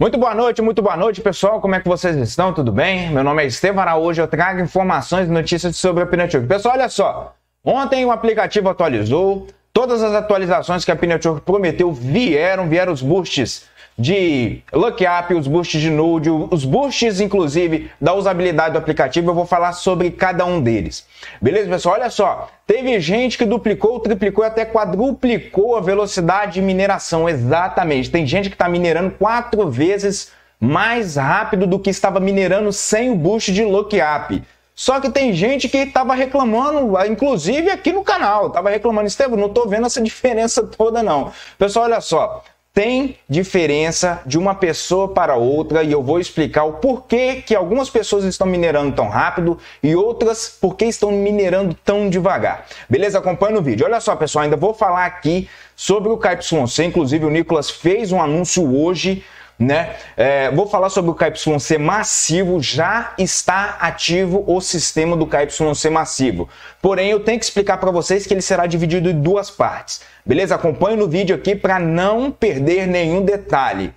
Muito boa noite, muito boa noite, pessoal. Como é que vocês estão? Tudo bem? Meu nome é Estevam Araújo. Eu trago informações e notícias sobre a Pinetwork. Pessoal, olha só. Ontem o aplicativo atualizou. Todas as atualizações que a Pinetwork prometeu vieram, vieram os boosts de Look Up, os boosts de Nude, os boosts, inclusive, da usabilidade do aplicativo. Eu vou falar sobre cada um deles. Beleza, pessoal? Olha só. Teve gente que duplicou, triplicou até quadruplicou a velocidade de mineração. Exatamente. Tem gente que está minerando quatro vezes mais rápido do que estava minerando sem o boost de Look Up. Só que tem gente que estava reclamando, inclusive aqui no canal, estava reclamando, Estevam, não estou vendo essa diferença toda não. Pessoal, olha só, tem diferença de uma pessoa para outra e eu vou explicar o porquê que algumas pessoas estão minerando tão rápido e outras porque estão minerando tão devagar. Beleza? Acompanha o vídeo. Olha só, pessoal, ainda vou falar aqui sobre o KYC, inclusive o Nicolas fez um anúncio hoje né? É, vou falar sobre o KYC massivo, já está ativo o sistema do KYC massivo. Porém, eu tenho que explicar para vocês que ele será dividido em duas partes. Beleza? Acompanhe no vídeo aqui para não perder nenhum detalhe.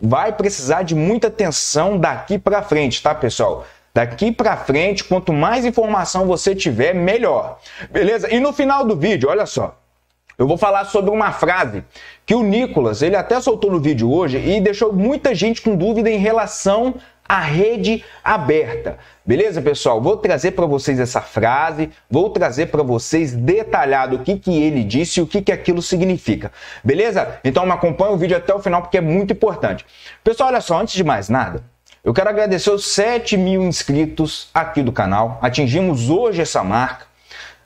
Vai precisar de muita atenção daqui para frente, tá, pessoal? Daqui para frente, quanto mais informação você tiver, melhor. Beleza? E no final do vídeo, olha só. Eu vou falar sobre uma frase que o Nicolas, ele até soltou no vídeo hoje e deixou muita gente com dúvida em relação à rede aberta. Beleza, pessoal? Vou trazer para vocês essa frase, vou trazer para vocês detalhado o que, que ele disse e o que, que aquilo significa. Beleza? Então me acompanha o vídeo até o final porque é muito importante. Pessoal, olha só, antes de mais nada, eu quero agradecer os 7 mil inscritos aqui do canal. Atingimos hoje essa marca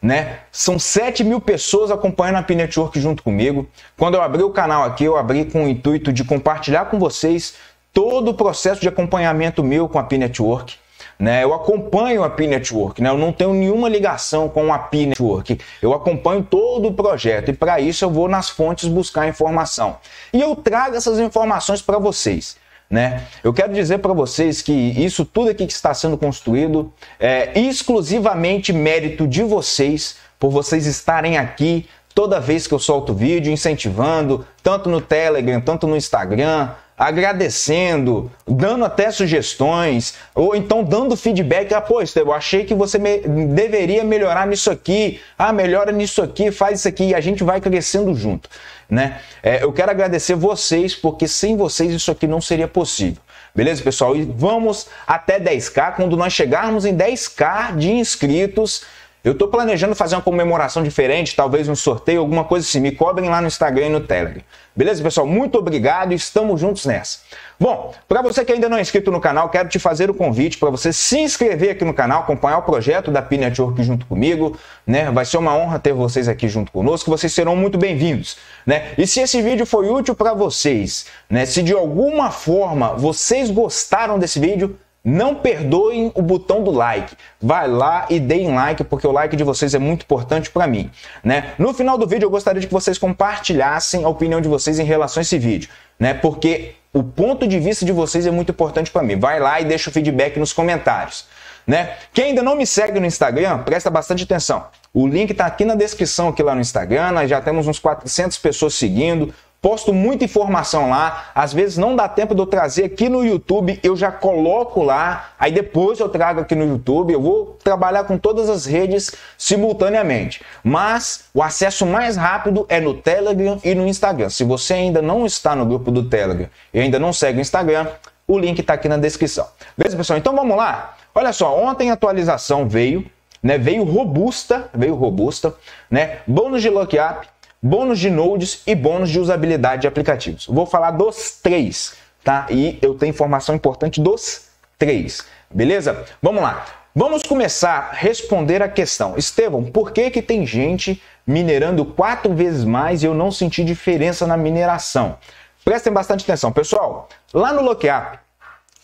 né? São 7 mil pessoas acompanhando a Pinetwork junto comigo. Quando eu abri o canal aqui, eu abri com o intuito de compartilhar com vocês todo o processo de acompanhamento meu com a Pinetwork. Né? Eu acompanho a P Network, né? eu não tenho nenhuma ligação com a P Network. Eu acompanho todo o projeto e para isso eu vou nas fontes buscar informação. E eu trago essas informações para vocês né? Eu quero dizer para vocês que isso tudo aqui que está sendo construído é exclusivamente mérito de vocês por vocês estarem aqui toda vez que eu solto vídeo, incentivando, tanto no Telegram, tanto no Instagram, agradecendo, dando até sugestões, ou então dando feedback. Ah, pô, eu achei que você me deveria melhorar nisso aqui, ah, melhora nisso aqui, faz isso aqui, e a gente vai crescendo junto. Né? É, eu quero agradecer vocês, porque sem vocês isso aqui não seria possível. Beleza, pessoal? E vamos até 10k. Quando nós chegarmos em 10k de inscritos, eu estou planejando fazer uma comemoração diferente, talvez um sorteio, alguma coisa assim. Me cobrem lá no Instagram e no Telegram. Beleza, pessoal? Muito obrigado e estamos juntos nessa. Bom, para você que ainda não é inscrito no canal, quero te fazer o convite para você se inscrever aqui no canal, acompanhar o projeto da Pina Network junto comigo, né? Vai ser uma honra ter vocês aqui junto conosco, vocês serão muito bem-vindos, né? E se esse vídeo foi útil para vocês, né? Se de alguma forma vocês gostaram desse vídeo, não perdoem o botão do like. Vai lá e deem like, porque o like de vocês é muito importante para mim. Né? No final do vídeo, eu gostaria de que vocês compartilhassem a opinião de vocês em relação a esse vídeo, né? porque o ponto de vista de vocês é muito importante para mim. Vai lá e deixa o feedback nos comentários. Né? Quem ainda não me segue no Instagram, presta bastante atenção. O link está aqui na descrição, aqui lá no Instagram. Nós já temos uns 400 pessoas seguindo. Posto muita informação lá, às vezes não dá tempo de eu trazer aqui no YouTube, eu já coloco lá, aí depois eu trago aqui no YouTube. Eu vou trabalhar com todas as redes simultaneamente. Mas o acesso mais rápido é no Telegram e no Instagram. Se você ainda não está no grupo do Telegram e ainda não segue o Instagram, o link está aqui na descrição. Beleza, pessoal? Então vamos lá. Olha só, ontem a atualização veio, né? Veio robusta, veio robusta, né? Bônus de lockup, bônus de nodes e bônus de usabilidade de aplicativos. Vou falar dos três, tá? E eu tenho informação importante dos três, beleza? Vamos lá. Vamos começar a responder a questão. Estevão, por que, que tem gente minerando quatro vezes mais e eu não senti diferença na mineração? Prestem bastante atenção, pessoal. Lá no bloquear,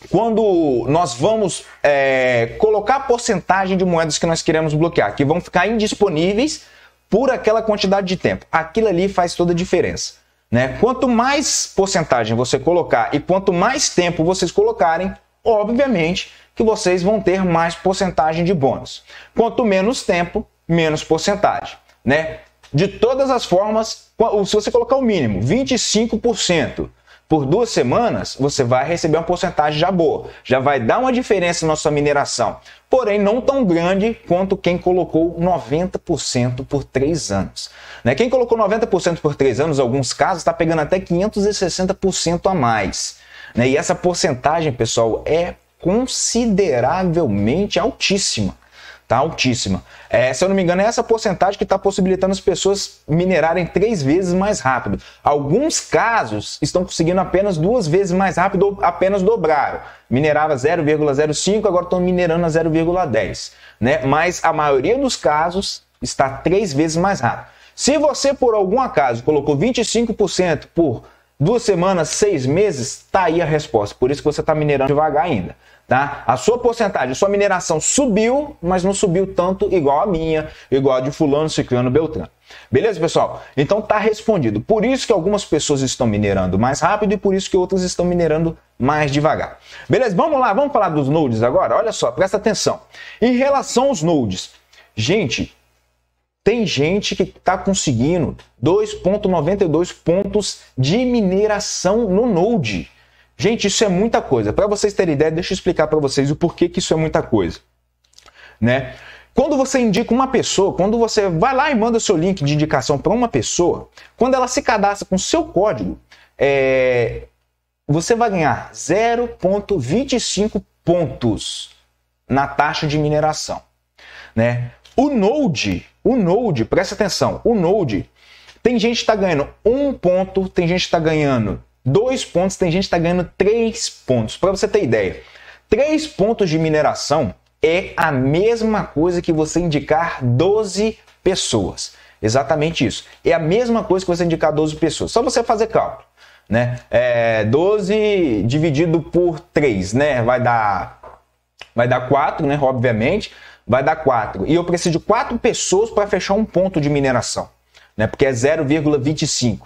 quando nós vamos é, colocar a porcentagem de moedas que nós queremos bloquear, que vão ficar indisponíveis por aquela quantidade de tempo. Aquilo ali faz toda a diferença. Né? Quanto mais porcentagem você colocar e quanto mais tempo vocês colocarem, obviamente que vocês vão ter mais porcentagem de bônus. Quanto menos tempo, menos porcentagem. Né? De todas as formas, se você colocar o mínimo, 25%, por duas semanas, você vai receber uma porcentagem já boa. Já vai dar uma diferença na sua mineração. Porém, não tão grande quanto quem colocou 90% por três anos. Né? Quem colocou 90% por três anos, em alguns casos, está pegando até 560% a mais. Né? E essa porcentagem, pessoal, é consideravelmente altíssima tá altíssima. É, se eu não me engano, é essa porcentagem que está possibilitando as pessoas minerarem três vezes mais rápido. Alguns casos estão conseguindo apenas duas vezes mais rápido ou apenas dobraram. Minerava 0,05, agora estão minerando a 0,10. Né? Mas a maioria dos casos está três vezes mais rápido. Se você, por algum acaso, colocou 25% por duas semanas, seis meses, tá aí a resposta. Por isso que você está minerando devagar ainda tá? A sua porcentagem, a sua mineração subiu, mas não subiu tanto igual a minha, igual a de fulano, ciclano, beltrano. Beleza, pessoal? Então tá respondido. Por isso que algumas pessoas estão minerando mais rápido e por isso que outras estão minerando mais devagar. Beleza? Vamos lá, vamos falar dos nodes agora? Olha só, presta atenção. Em relação aos nodes, gente, tem gente que está conseguindo 2.92 pontos de mineração no node. Gente, isso é muita coisa. Para vocês terem ideia, deixa eu explicar para vocês o porquê que isso é muita coisa, né? Quando você indica uma pessoa, quando você vai lá e manda o seu link de indicação para uma pessoa, quando ela se cadastra com seu código, é... você vai ganhar 0,25 pontos na taxa de mineração, né? O Node, o Node, presta atenção, o Node tem gente que está ganhando um ponto, tem gente que está ganhando dois pontos, tem gente que está ganhando três pontos. Para você ter ideia, três pontos de mineração é a mesma coisa que você indicar 12 pessoas. Exatamente isso. É a mesma coisa que você indicar 12 pessoas. Só você fazer cálculo. Né? É 12 dividido por 3, né? Vai dar vai dar 4, né? Obviamente, vai dar 4. E eu preciso de 4 pessoas para fechar um ponto de mineração, né? Porque é 0,25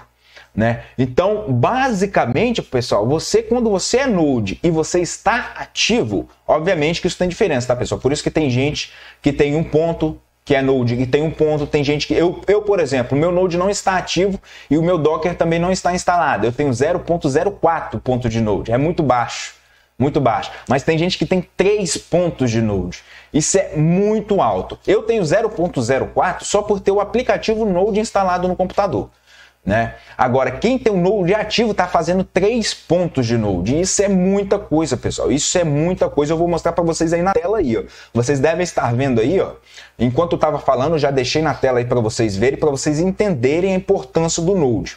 né? Então, basicamente, pessoal, você quando você é node e você está ativo, obviamente que isso tem diferença, tá, pessoal? Por isso que tem gente que tem um ponto que é node e tem um ponto, tem gente que eu, eu por exemplo, meu node não está ativo e o meu docker também não está instalado. Eu tenho 0.04 ponto de node, é muito baixo muito baixo. Mas tem gente que tem 3 pontos de Node. Isso é muito alto. Eu tenho 0.04 só por ter o aplicativo Node instalado no computador. Né? Agora, quem tem um node ativo está fazendo três pontos de node. Isso é muita coisa, pessoal. Isso é muita coisa. Eu vou mostrar para vocês aí na tela aí. Ó. Vocês devem estar vendo aí, ó. Enquanto eu estava falando, já deixei na tela aí para vocês verem, para vocês entenderem a importância do node,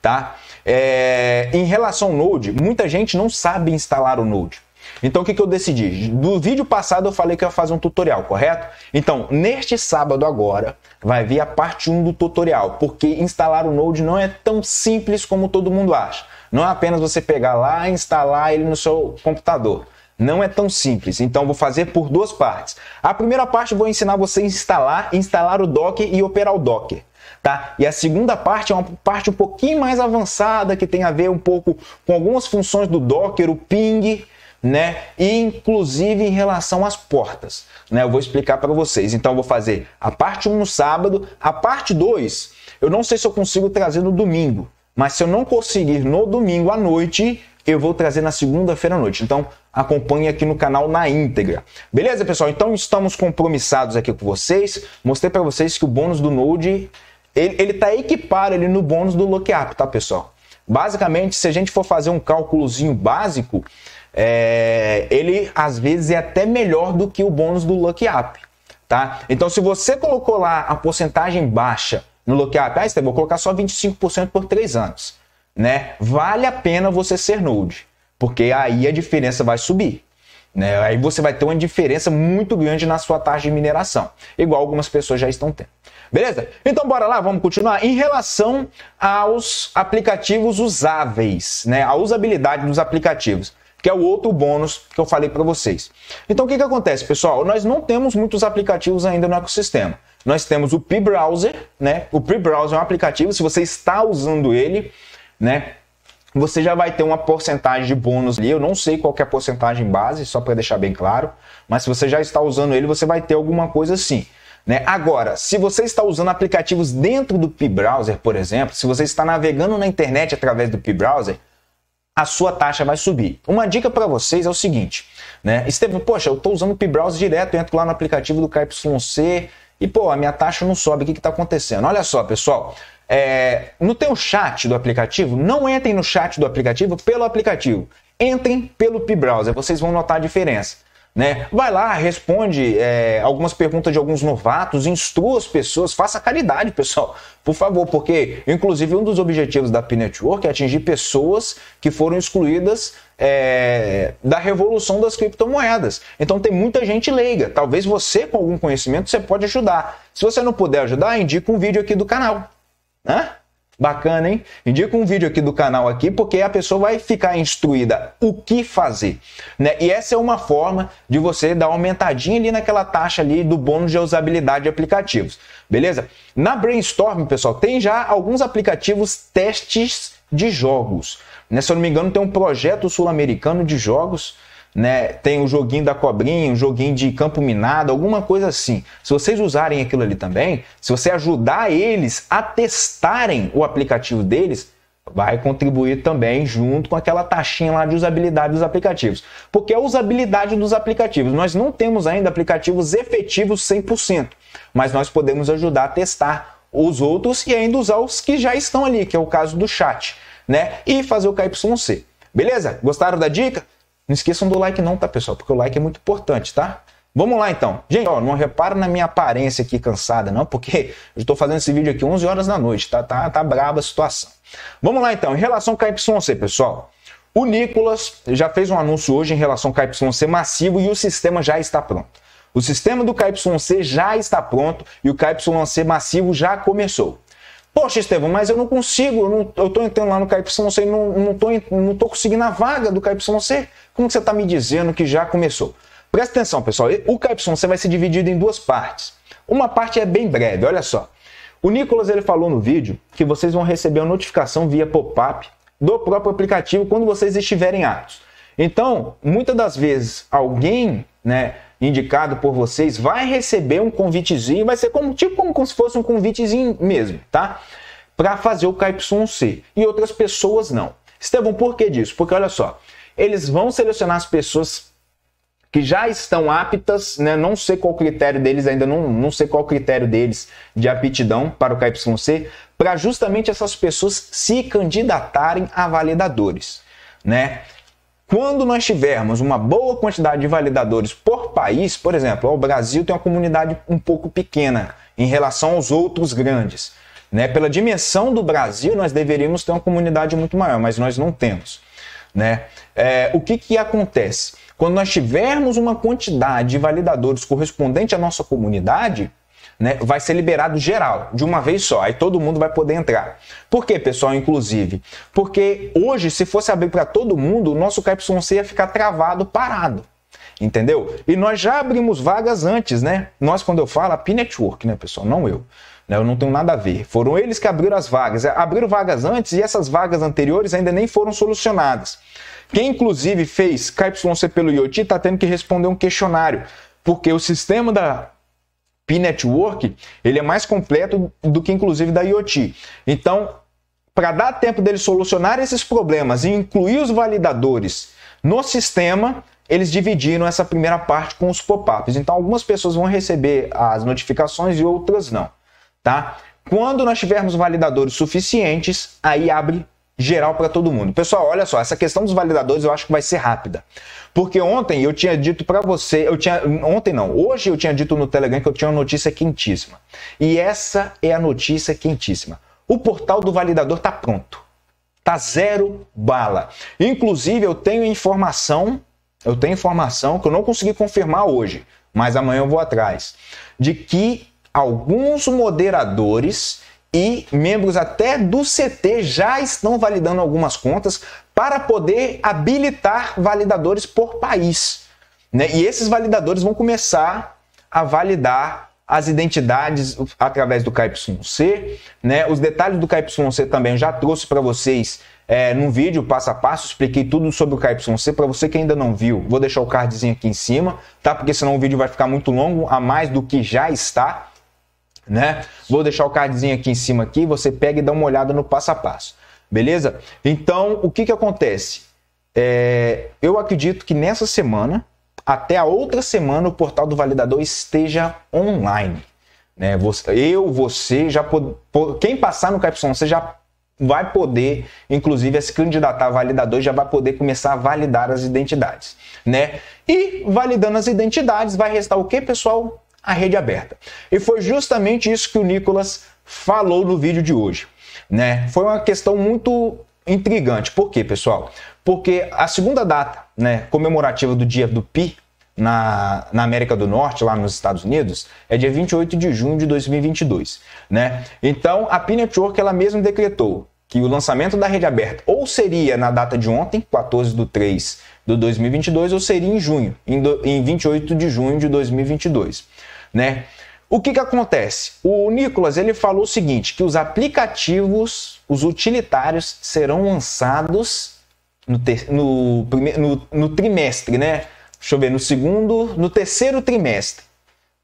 tá? É... Em relação ao node, muita gente não sabe instalar o node. Então o que, que eu decidi? Do vídeo passado eu falei que ia fazer um tutorial, correto? Então, neste sábado agora vai vir a parte 1 do tutorial, porque instalar o Node não é tão simples como todo mundo acha. Não é apenas você pegar lá e instalar ele no seu computador. Não é tão simples, então vou fazer por duas partes. A primeira parte vou ensinar você a instalar, instalar o Docker e operar o Docker. Tá? E a segunda parte é uma parte um pouquinho mais avançada que tem a ver um pouco com algumas funções do Docker, o ping, né? E inclusive em relação às portas, né? Eu vou explicar para vocês. Então eu vou fazer a parte 1 no sábado, a parte 2, eu não sei se eu consigo trazer no domingo, mas se eu não conseguir no domingo à noite, eu vou trazer na segunda-feira à noite. Então acompanhe aqui no canal na íntegra. Beleza, pessoal? Então estamos compromissados aqui com vocês. Mostrei para vocês que o bônus do Node ele, ele tá equipado ali no bônus do Lookup, tá, pessoal? Basicamente, se a gente for fazer um cálculozinho básico, é, ele às vezes é até melhor do que o bônus do Lucky Up, tá? Então, se você colocou lá a porcentagem baixa no Lucky Up, ah, vou colocar só 25% por 3 anos, né? Vale a pena você ser nude, porque aí a diferença vai subir. Né? Aí você vai ter uma diferença muito grande na sua taxa de mineração, igual algumas pessoas já estão tendo. Beleza? Então bora lá, vamos continuar. Em relação aos aplicativos usáveis, né? A usabilidade dos aplicativos que é o outro bônus que eu falei para vocês. Então o que, que acontece, pessoal? Nós não temos muitos aplicativos ainda no ecossistema. Nós temos o P-Browser, né? O P-Browser é um aplicativo, se você está usando ele, né? Você já vai ter uma porcentagem de bônus ali. Eu não sei qual é a porcentagem base, só para deixar bem claro. Mas se você já está usando ele, você vai ter alguma coisa assim. Né? Agora, se você está usando aplicativos dentro do P-Browser, por exemplo, se você está navegando na internet através do P-Browser, a sua taxa vai subir. Uma dica para vocês é o seguinte, né? Estevam, poxa, eu estou usando o PBrowse direto, eu entro lá no aplicativo do KYC e, pô, a minha taxa não sobe, o que está acontecendo? Olha só, pessoal, é, no teu chat do aplicativo, não entrem no chat do aplicativo pelo aplicativo, entrem pelo Browser. vocês vão notar a diferença né? Vai lá, responde é, algumas perguntas de alguns novatos, instrua as pessoas, faça caridade, pessoal, por favor, porque inclusive um dos objetivos da P-Network é atingir pessoas que foram excluídas é, da revolução das criptomoedas. Então tem muita gente leiga. Talvez você, com algum conhecimento, você pode ajudar. Se você não puder ajudar, indica um vídeo aqui do canal, né? Bacana, hein? Indica um vídeo aqui do canal aqui, porque a pessoa vai ficar instruída o que fazer, né? E essa é uma forma de você dar uma aumentadinha ali naquela taxa ali do bônus de usabilidade de aplicativos, beleza? Na Brainstorm, pessoal, tem já alguns aplicativos testes de jogos, né? Se eu não me engano, tem um projeto sul-americano de jogos, né? Tem o joguinho da cobrinha, um joguinho de campo minado, alguma coisa assim. Se vocês usarem aquilo ali também, se você ajudar eles a testarem o aplicativo deles, vai contribuir também junto com aquela taxinha lá de usabilidade dos aplicativos. Porque a usabilidade dos aplicativos, nós não temos ainda aplicativos efetivos 100%, mas nós podemos ajudar a testar os outros e ainda usar os que já estão ali, que é o caso do chat, né? E fazer o KYC. Beleza? Gostaram da dica? Não esqueçam do like não, tá, pessoal? Porque o like é muito importante, tá? Vamos lá então. Gente, ó, não repara na minha aparência aqui cansada, não, porque eu estou fazendo esse vídeo aqui 11 horas da noite, tá, tá, tá brava a situação. Vamos lá então, em relação ao KYC, pessoal. O Nicolas já fez um anúncio hoje em relação ao KYC massivo e o sistema já está pronto. O sistema do KYC já está pronto e o KYC massivo já começou. Poxa, Estevão, mas eu não consigo, eu, não, eu tô entrando lá no KYC, não, não, tô, não tô conseguindo a vaga do KYC. Como que você tá me dizendo que já começou? Presta atenção, pessoal. O KYC vai ser dividido em duas partes. Uma parte é bem breve, olha só. O Nicolas ele falou no vídeo que vocês vão receber uma notificação via pop-up do próprio aplicativo quando vocês estiverem aptos. Então, muitas das vezes, alguém né, indicado por vocês vai receber um convitezinho, vai ser como tipo como, se fosse um convitezinho mesmo, tá? Para fazer o Caipson C. E outras pessoas não. Estevão, por que disso? Porque olha só, eles vão selecionar as pessoas que já estão aptas, né? Não sei qual critério deles ainda, não, não sei qual critério deles de aptidão para o KYC, para justamente essas pessoas se candidatarem a validadores, né? Quando nós tivermos uma boa quantidade de validadores por país, por exemplo, o Brasil tem uma comunidade um pouco pequena em relação aos outros grandes. Né? Pela dimensão do Brasil, nós deveríamos ter uma comunidade muito maior, mas nós não temos. Né? É, o que, que acontece? Quando nós tivermos uma quantidade de validadores correspondente à nossa comunidade, né, vai ser liberado geral, de uma vez só. Aí todo mundo vai poder entrar. Por pessoal, inclusive? Porque hoje, se fosse abrir para todo mundo, o nosso KYC ia ficar travado, parado entendeu? E nós já abrimos vagas antes, né? Nós, quando eu falo, a P Network, né, pessoal? Não eu. Né? Eu não tenho nada a ver. Foram eles que abriram as vagas. É, abriram vagas antes e essas vagas anteriores ainda nem foram solucionadas. Quem, inclusive, fez KYC pelo IoT está tendo que responder um questionário, porque o sistema da P-Network ele é mais completo do que, inclusive, da IoT. Então, para dar tempo deles solucionar esses problemas e incluir os validadores no sistema, eles dividiram essa primeira parte com os pop-ups. Então, algumas pessoas vão receber as notificações e outras não, tá? Quando nós tivermos validadores suficientes, aí abre geral para todo mundo. Pessoal, olha só, essa questão dos validadores eu acho que vai ser rápida. Porque ontem eu tinha dito para você, eu tinha ontem não, hoje eu tinha dito no Telegram que eu tinha uma notícia quentíssima. E essa é a notícia quentíssima. O portal do validador tá pronto. Tá zero bala. Inclusive eu tenho informação eu tenho informação que eu não consegui confirmar hoje, mas amanhã eu vou atrás, de que alguns moderadores e membros até do CT já estão validando algumas contas para poder habilitar validadores por país. Né? E esses validadores vão começar a validar as identidades através do KYC, né? Os detalhes do KYC também eu já trouxe para vocês é, num vídeo passo a passo, expliquei tudo sobre o KYC para você que ainda não viu. Vou deixar o cardzinho aqui em cima, tá? Porque senão o vídeo vai ficar muito longo, a mais do que já está, né? Vou deixar o cardzinho aqui em cima aqui, você pega e dá uma olhada no passo a passo. Beleza? Então, o que que acontece? É, eu acredito que nessa semana, até a outra semana, o portal do validador esteja online. Né? eu, você, já pod... quem passar no Capson, já vai poder, inclusive, se candidatar a validador, já vai poder começar a validar as identidades, né? E validando as identidades, vai restar o que, pessoal? A rede aberta. E foi justamente isso que o Nicolas falou no vídeo de hoje, né? Foi uma questão muito intrigante. Por quê, pessoal? Porque a segunda data, né, comemorativa do dia do Pi, na, na América do Norte, lá nos Estados Unidos, é dia 28 de junho de 2022. Né? Então, a P Network ela mesma decretou que o lançamento da rede aberta ou seria na data de ontem, 14 de 3 de 2022, ou seria em junho, em, do, em 28 de junho de 2022. Né? O que, que acontece? O Nicolas ele falou o seguinte, que os aplicativos, os utilitários, serão lançados no, ter, no, no, no trimestre, né? deixa eu ver, no segundo, no terceiro trimestre,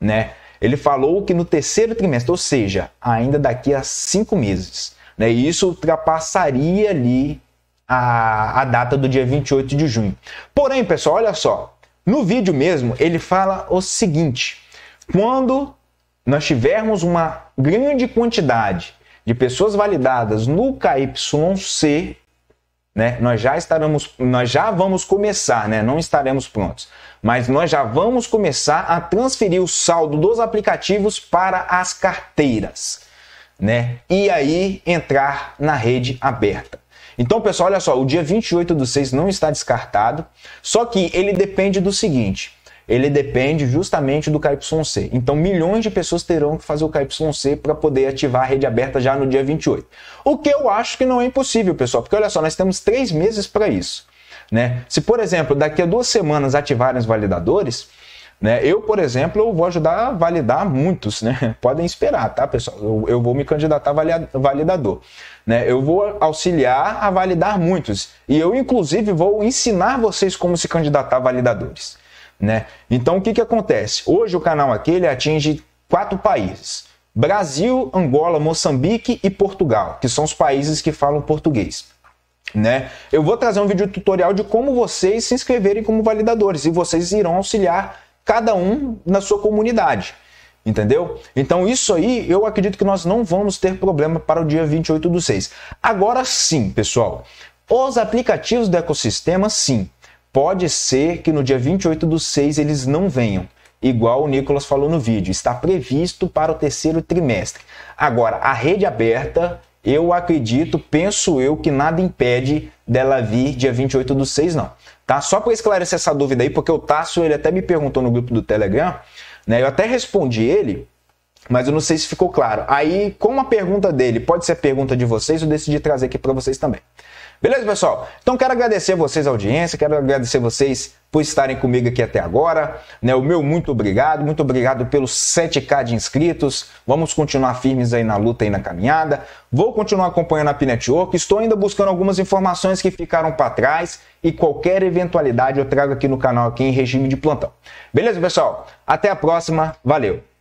né? Ele falou que no terceiro trimestre, ou seja, ainda daqui a cinco meses, né? isso ultrapassaria ali a, a data do dia 28 de junho. Porém, pessoal, olha só, no vídeo mesmo ele fala o seguinte: quando nós tivermos uma grande quantidade de pessoas validadas no KYC, né? Nós já estaremos, nós já vamos começar, né? Não estaremos prontos, mas nós já vamos começar a transferir o saldo dos aplicativos para as carteiras, né? E aí entrar na rede aberta. Então, pessoal, olha só, o dia 28 do 6 não está descartado, só que ele depende do seguinte: ele depende justamente do KYC. Então, milhões de pessoas terão que fazer o KYC para poder ativar a rede aberta já no dia 28. O que eu acho que não é impossível, pessoal, porque olha só, nós temos três meses para isso. Né? Se, por exemplo, daqui a duas semanas ativarem os validadores, né? Eu, por exemplo, eu vou ajudar a validar muitos, né? Podem esperar, tá, pessoal? Eu, eu vou me candidatar a validador. Né? Eu vou auxiliar a validar muitos. E eu, inclusive, vou ensinar vocês como se candidatar a validadores né? Então o que, que acontece? Hoje o canal aquele atinge quatro países: Brasil, Angola, Moçambique e Portugal, que são os países que falam português. Né? Eu vou trazer um vídeo tutorial de como vocês se inscreverem como validadores e vocês irão auxiliar cada um na sua comunidade. Entendeu? Então, isso aí eu acredito que nós não vamos ter problema para o dia 28 do 6. Agora sim, pessoal, os aplicativos do ecossistema, sim, Pode ser que no dia 28 do 6 eles não venham, igual o Nicolas falou no vídeo. Está previsto para o terceiro trimestre. Agora, a rede aberta, eu acredito, penso eu, que nada impede dela vir dia 28 do 6, não. Tá? Só para esclarecer essa dúvida aí, porque o Tasso ele até me perguntou no grupo do Telegram, né? Eu até respondi ele, mas eu não sei se ficou claro. Aí, como a pergunta dele pode ser pergunta de vocês, eu decidi trazer aqui para vocês também. Beleza, pessoal? Então quero agradecer vocês a audiência, quero agradecer vocês por estarem comigo aqui até agora. Né? O meu muito obrigado, muito obrigado pelos 7K de inscritos. Vamos continuar firmes aí na luta e na caminhada. Vou continuar acompanhando a Pinetwork. Estou ainda buscando algumas informações que ficaram para trás e qualquer eventualidade eu trago aqui no canal aqui em regime de plantão. Beleza, pessoal? Até a próxima. Valeu!